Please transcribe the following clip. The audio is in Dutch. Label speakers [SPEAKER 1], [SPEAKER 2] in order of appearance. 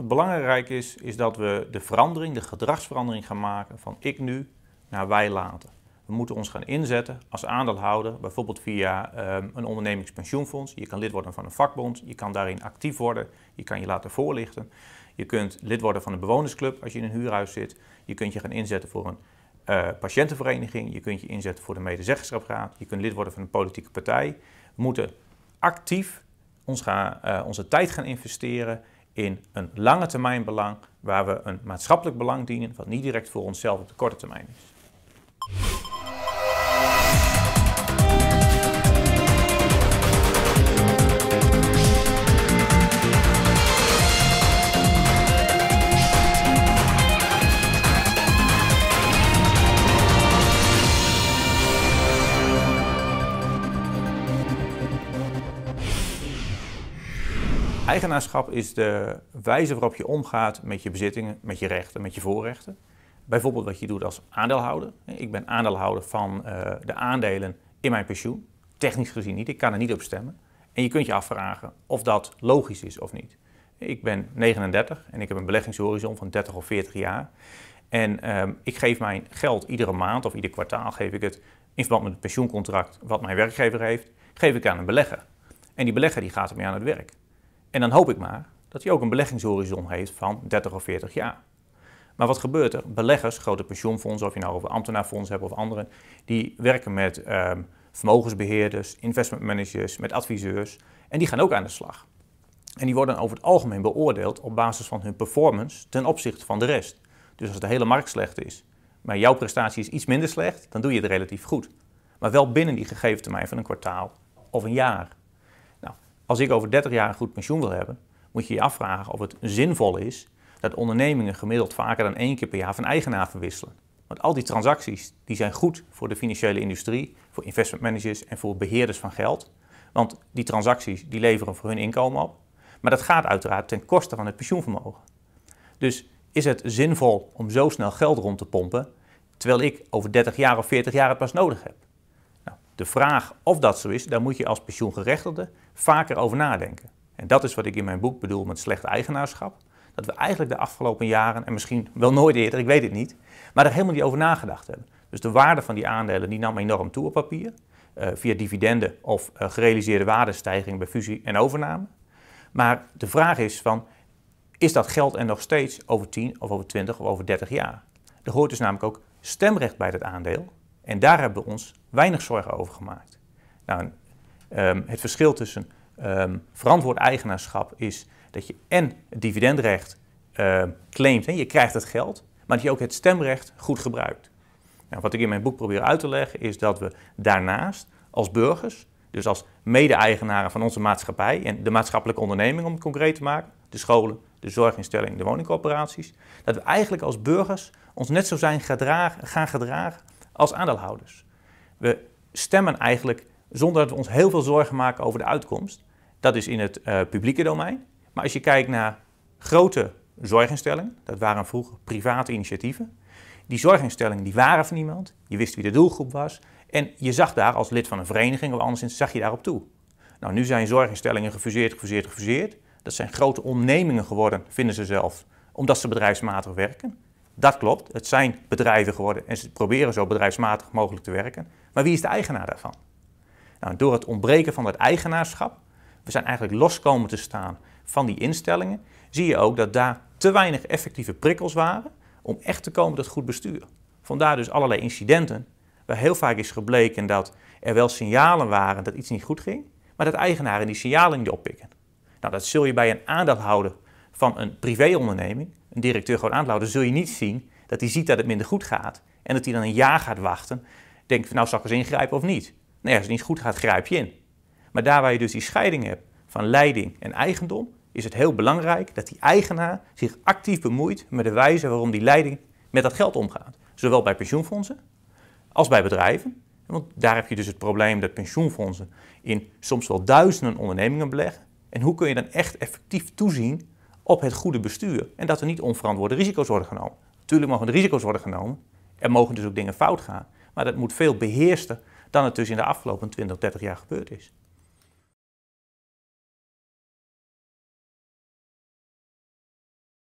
[SPEAKER 1] Wat belangrijk is, is dat we de verandering, de gedragsverandering gaan maken van ik nu naar wij later. We moeten ons gaan inzetten als aandeelhouder, bijvoorbeeld via ehm, een ondernemingspensioenfonds. Je kan lid worden van een vakbond, je kan daarin actief worden, je kan je laten voorlichten. Je kunt lid worden van een bewonersclub als je in een huurhuis zit. Je kunt je gaan inzetten voor een eh, patiëntenvereniging, je kunt je inzetten voor de medezeggenschapsraad, je kunt lid worden van een politieke partij. We moeten actief ons gaan, eh, onze tijd gaan investeren in een lange termijn belang waar we een maatschappelijk belang dienen wat niet direct voor onszelf op de korte termijn is. Eigenaarschap is de wijze waarop je omgaat met je bezittingen, met je rechten, met je voorrechten. Bijvoorbeeld wat je doet als aandeelhouder. Ik ben aandeelhouder van eh, de aandelen in mijn pensioen. Technisch gezien niet, ik kan er niet op stemmen. En je kunt je afvragen of dat logisch is of niet. Ik ben 39 en ik heb een beleggingshorizon van 30 of 40 jaar. En ehm, ik geef mijn geld iedere maand of ieder kwartaal geef ik het in verband met het pensioencontract wat mijn werkgever heeft, geef ik aan een belegger. En die belegger die gaat ermee aan het werk. En dan hoop ik maar dat hij ook een beleggingshorizon heeft van 30 of 40 jaar. Maar wat gebeurt er? Beleggers, grote pensioenfondsen, of je nou over ambtenaarfondsen hebt of anderen, die werken met ehm, vermogensbeheerders, investment managers, met adviseurs. En die gaan ook aan de slag. En die worden over het algemeen beoordeeld op basis van hun performance ten opzichte van de rest. Dus als de hele markt slecht is, maar jouw prestatie is iets minder slecht, dan doe je het relatief goed. Maar wel binnen die gegeven termijn van een kwartaal of een jaar. Als ik over 30 jaar een goed pensioen wil hebben, moet je je afvragen of het zinvol is dat ondernemingen gemiddeld vaker dan één keer per jaar van eigenaar verwisselen. Want al die transacties die zijn goed voor de financiële industrie, voor investment managers en voor beheerders van geld. Want die transacties die leveren voor hun inkomen op. Maar dat gaat uiteraard ten koste van het pensioenvermogen. Dus is het zinvol om zo snel geld rond te pompen, terwijl ik over 30 jaar of 40 jaar het pas nodig heb? De vraag of dat zo is, daar moet je als pensioengerechtigde vaker over nadenken. En dat is wat ik in mijn boek bedoel met slecht eigenaarschap. Dat we eigenlijk de afgelopen jaren, en misschien wel nooit eerder, ik weet het niet, maar er helemaal niet over nagedacht hebben. Dus de waarde van die aandelen die nam enorm toe op papier. Eh, via dividenden of eh, gerealiseerde waardestijging bij fusie en overname. Maar de vraag is van, is dat geld er nog steeds over 10 of over 20 of over 30 jaar? Er hoort dus namelijk ook stemrecht bij dat aandeel. En daar hebben we ons weinig zorgen over gemaakt. Nou, ehm, het verschil tussen ehm, verantwoord eigenaarschap is dat je en het dividendrecht ehm, claimt, hè, je krijgt het geld, maar dat je ook het stemrecht goed gebruikt. Nou, wat ik in mijn boek probeer uit te leggen is dat we daarnaast als burgers, dus als mede-eigenaren van onze maatschappij en de maatschappelijke onderneming om het concreet te maken, de scholen, de zorginstellingen, de woningcoöperaties, dat we eigenlijk als burgers ons net zo zijn gaan gedragen als aandeelhouders. We stemmen eigenlijk zonder dat we ons heel veel zorgen maken over de uitkomst. Dat is in het eh, publieke domein. Maar als je kijkt naar grote zorginstellingen, dat waren vroeger private initiatieven. Die zorginstellingen die waren van niemand, je wist wie de doelgroep was en je zag daar als lid van een vereniging of anderszins zag je daarop toe. Nou, nu zijn zorginstellingen gefuseerd, gefuseerd, gefuseerd. Dat zijn grote ondernemingen geworden, vinden ze zelf, omdat ze bedrijfsmatig werken. Dat klopt, het zijn bedrijven geworden en ze proberen zo bedrijfsmatig mogelijk te werken. Maar wie is de eigenaar daarvan? Nou, door het ontbreken van dat eigenaarschap, we zijn eigenlijk loskomen te staan van die instellingen, zie je ook dat daar te weinig effectieve prikkels waren om echt te komen tot goed bestuur. Vandaar dus allerlei incidenten, waar heel vaak is gebleken dat er wel signalen waren dat iets niet goed ging, maar dat eigenaren die signalen niet oppikken. Nou, dat zul je bij een houden van een privéonderneming, een directeur gewoon houden, zul je niet zien dat hij ziet dat het minder goed gaat en dat hij dan een jaar gaat wachten, denkt van nou zal ik eens ingrijpen of niet. Nee, nou als het niet goed gaat, grijp je in. Maar daar waar je dus die scheiding hebt van leiding en eigendom, is het heel belangrijk dat die eigenaar zich actief bemoeit met de wijze waarom die leiding met dat geld omgaat. Zowel bij pensioenfondsen als bij bedrijven. Want daar heb je dus het probleem dat pensioenfondsen in soms wel duizenden ondernemingen beleggen. En hoe kun je dan echt effectief toezien op het goede bestuur en dat er niet onverantwoorde risico's worden genomen. Natuurlijk mogen er risico's worden genomen, en mogen dus ook dingen fout gaan, maar dat moet veel beheerster dan het dus in de afgelopen 20, 30 jaar gebeurd is.